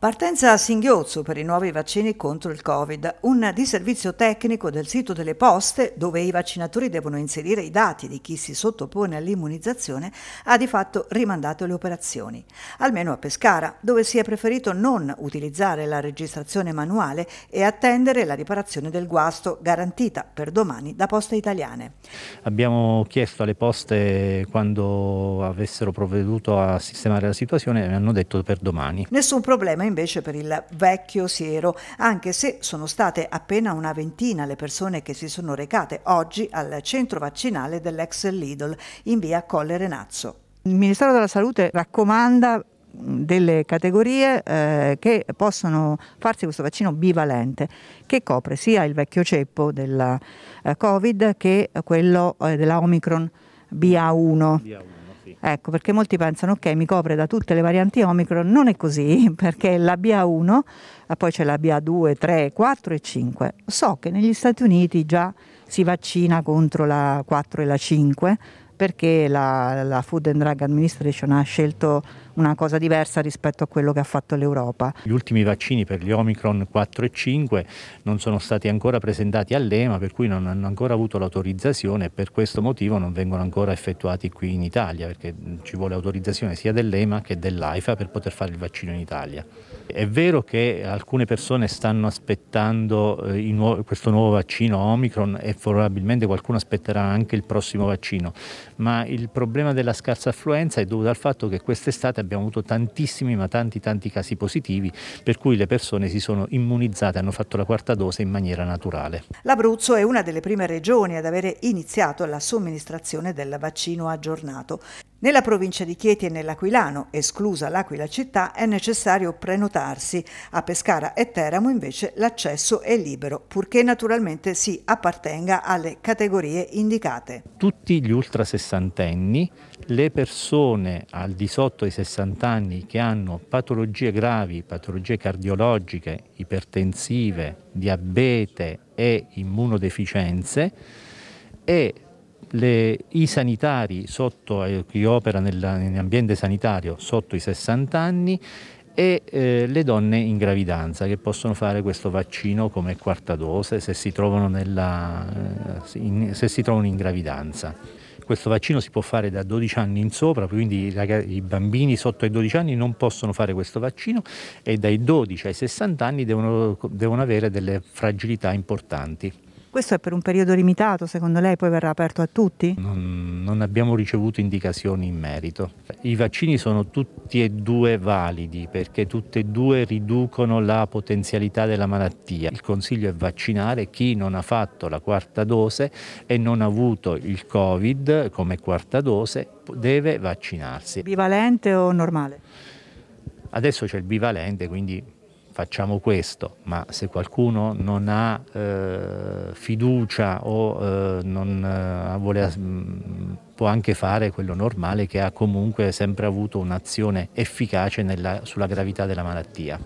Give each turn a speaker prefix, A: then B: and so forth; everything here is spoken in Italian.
A: Partenza a singhiozzo per i nuovi vaccini contro il Covid, un disservizio tecnico del sito delle poste, dove i vaccinatori devono inserire i dati di chi si sottopone all'immunizzazione, ha di fatto rimandato le operazioni, almeno a Pescara, dove si è preferito non utilizzare la registrazione manuale e attendere la riparazione del guasto garantita per domani da poste italiane.
B: Abbiamo chiesto alle poste quando avessero provveduto a sistemare la situazione e hanno detto per domani.
A: Nessun problema invece per il vecchio siero, anche se sono state appena una ventina le persone che si sono recate oggi al centro vaccinale dell'ex Lidl in via Colle Renazzo. Il Ministero della Salute raccomanda delle categorie eh, che possono farsi questo vaccino bivalente che copre sia il vecchio ceppo della eh, Covid che quello eh, della Omicron BA1. BA1. Ecco, perché molti pensano, ok, mi copre da tutte le varianti Omicron, non è così, perché la BA1, ah, poi c'è la BA2, 3, 4 e 5. So che negli Stati Uniti già si vaccina contro la 4 e la 5 perché la, la Food and Drug Administration ha scelto una cosa diversa rispetto a quello che ha fatto l'Europa.
B: Gli ultimi vaccini per gli Omicron 4 e 5 non sono stati ancora presentati all'EMA, per cui non hanno ancora avuto l'autorizzazione e per questo motivo non vengono ancora effettuati qui in Italia, perché ci vuole autorizzazione sia dell'EMA che dell'AIFA per poter fare il vaccino in Italia. È vero che alcune persone stanno aspettando eh, nuovo, questo nuovo vaccino Omicron e probabilmente qualcuno aspetterà anche il prossimo vaccino, ma il problema della scarsa affluenza è dovuto al fatto che quest'estate abbiamo avuto tantissimi, ma tanti tanti casi positivi, per cui le persone si sono immunizzate, hanno fatto la quarta dose in maniera naturale.
A: L'Abruzzo è una delle prime regioni ad avere iniziato la somministrazione del vaccino aggiornato. Nella provincia di Chieti e nell'Aquilano, esclusa l'Aquila città, è necessario prenotarsi. A Pescara e Teramo invece l'accesso è libero, purché naturalmente si appartenga alle categorie indicate.
B: Tutti gli ultra sessantenni, le persone al di sotto dei 60 anni che hanno patologie gravi, patologie cardiologiche, ipertensive, diabete e immunodeficienze e le, i sanitari sotto, eh, chi opera nell'ambiente sanitario sotto i 60 anni e eh, le donne in gravidanza che possono fare questo vaccino come quarta dose se si trovano, nella, eh, in, se si trovano in gravidanza. Questo vaccino si può fare da 12 anni in sopra, quindi i, bambini sotto i 12 anni non possono fare questo vaccino e dai 12 ai 60 anni devono, devono avere delle fragilità importanti.
A: Questo è per un periodo limitato, secondo lei poi verrà aperto a tutti? Non,
B: non abbiamo ricevuto indicazioni in merito. I vaccini sono tutti e due validi perché tutti e due riducono la potenzialità della malattia. Il consiglio è vaccinare chi non ha fatto la quarta dose e non ha avuto il Covid come quarta dose deve vaccinarsi. Bivalente o normale? Adesso c'è il bivalente, quindi facciamo questo, ma se qualcuno non ha eh, fiducia o eh, non eh, vuole, mm, può anche fare quello normale che ha comunque sempre avuto un'azione efficace nella, sulla gravità della malattia.